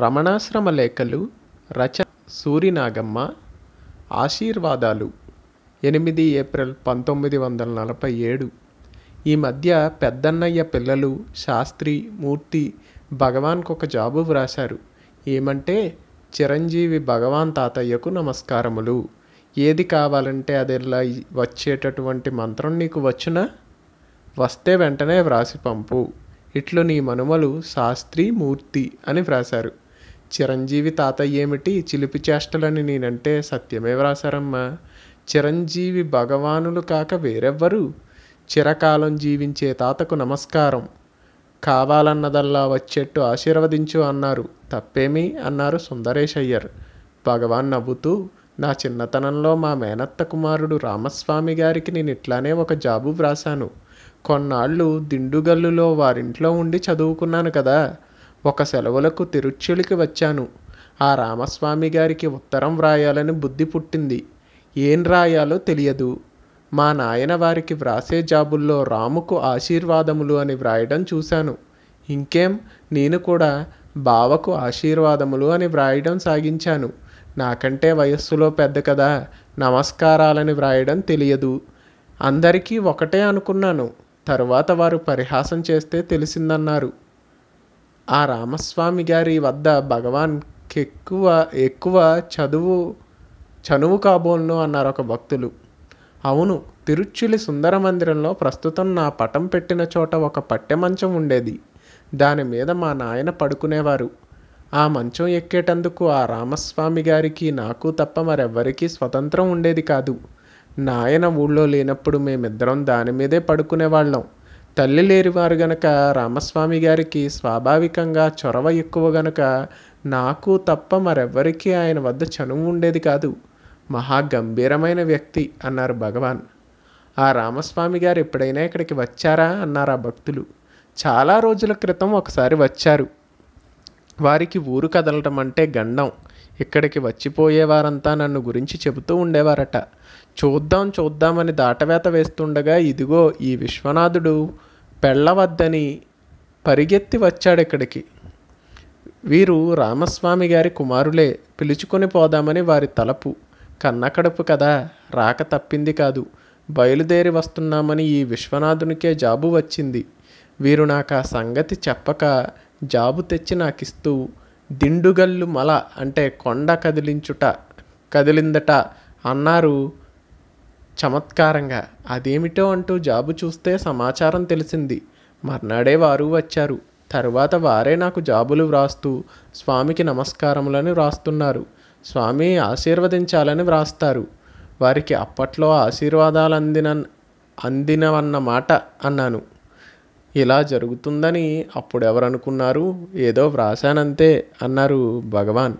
రమణాశ్రమ లేఖలు రచ సూరినాగమ్మ ఆశీర్వాదాలు ఎనిమిది ఏప్రిల్ పంతొమ్మిది వందల నలభై ఏడు ఈ మధ్య పెద్దన్నయ్య పిల్లలు శాస్త్రి మూర్తి భగవాన్కు ఒక జాబు వ్రాశారు ఏమంటే చిరంజీవి భగవాన్ తాతయ్యకు నమస్కారములు ఏది కావాలంటే అది ఇలా వచ్చేటటువంటి మంత్రం నీకు వచ్చునా వస్తే వెంటనే వ్రాసి పంపు ఇట్లు నీ మనుమలు శాస్త్రి మూర్తి అని వ్రాశారు చిరంజీవి తాతయ్య ఏమిటి చిలిపి చేష్టలని నేనంటే సత్యమే వ్రాసారమ్మా చిరంజీవి భగవానులు కాక వేరెవ్వరు చిరకాలం జీవించే తాతకు నమస్కారం కావాలన్నదల్లా వచ్చేట్టు ఆశీర్వదించు అన్నారు తప్పేమీ అన్నారు సుందరేష్ అయ్యర్ భగవాన్ నవ్వుతూ నా చిన్నతనంలో మా మేనత్త కుమారుడు రామస్వామి గారికి నేను ఇట్లానే ఒక జాబు వ్రాశాను కొన్నాళ్ళు దిండుగల్లులో వారింట్లో ఉండి చదువుకున్నాను కదా ఒక సెలవులకు తిరుచ్చులికి వచ్చాను ఆ రామస్వామి గారికి ఉత్తరం వ్రాయాలని బుద్ధి పుట్టింది ఏం రాయాలో తెలియదు మా నాయన వారికి వ్రాసే జాబుల్లో రాముకు ఆశీర్వాదములు అని వ్రాయడం చూశాను ఇంకేం నేను కూడా బావకు ఆశీర్వాదములు అని వ్రాయడం సాగించాను నాకంటే వయస్సులో పెద్ద కదా నమస్కారాలని వ్రాయడం తెలియదు అందరికీ ఒకటే అనుకున్నాను తరువాత వారు పరిహాసం చేస్తే తెలిసిందన్నారు ఆ రామస్వామి గారి వద్ద భగవాన్ ఎక్కువ ఎక్కువ చదువు చనువు కాబోలను అన్నారు ఒక భక్తులు అవును తిరుచులి సుందర మందిరంలో ప్రస్తుతం నా పటం పెట్టిన చోట ఒక పట్టె మంచం ఉండేది దాని మీద మా నాయన పడుకునేవారు ఆ మంచం ఎక్కేటందుకు ఆ రామస్వామి గారికి నాకు తప్ప మరెవ్వరికీ స్వతంత్రం ఉండేది కాదు నాయన ఊళ్ళో లేనప్పుడు మేమిద్దరం దాని మీదే పడుకునేవాళ్ళం తల్లి లేనివారు గనక రామస్వామి గారికి స్వాభావికంగా చొరవ ఎక్కువ గనక నాకు తప్ప మరెవ్వరికీ ఆయన వద్ద చనువు ఉండేది కాదు మహా గంభీరమైన వ్యక్తి అన్నారు భగవాన్ ఆ రామస్వామి గారు ఎప్పుడైనా ఇక్కడికి వచ్చారా అన్నారు ఆ భక్తులు చాలా రోజుల క్రితం ఒకసారి వచ్చారు వారికి ఊరు కదలటం అంటే గండం ఇక్కడికి వచ్చిపోయేవారంతా నన్ను గురించి చెబుతూ ఉండేవారట చూద్దాం చూద్దామని దాటవేత వేస్తుండగా ఇదిగో ఈ విశ్వనాథుడు పెళ్ళవద్దని పరిగెత్తి వచ్చాడు ఇక్కడికి వీరు రామస్వామి గారి కుమారులే పిలుచుకొని పోదామని వారి తలపు కన్నకడుపు కదా రాక తప్పింది కాదు బయలుదేరి వస్తున్నామని ఈ విశ్వనాథునికే జాబు వచ్చింది వీరు నాకు ఆ సంగతి చెప్పక జాబు తెచ్చి నాకిస్తూ దిండుగల్లు మల అంటే కొండ కదిలించుట కదిలిందట అన్నారు చమత్కారంగా అదేమిటో అంటూ జాబు చూస్తే సమాచారం తెలిసింది మర్నాడే వారు వచ్చారు తరువాత వారే నాకు జాబులు వ్రాస్తూ స్వామికి నమస్కారములని వ్రాస్తున్నారు స్వామి ఆశీర్వదించాలని వ్రాస్తారు వారికి అప్పట్లో ఆశీర్వాదాలు అందిన అందినవన్నమాట అన్నాను ఇలా జరుగుతుందని అప్పుడెవరనుకున్నారు ఏదో వ్రాశానంతే అన్నారు భగవాన్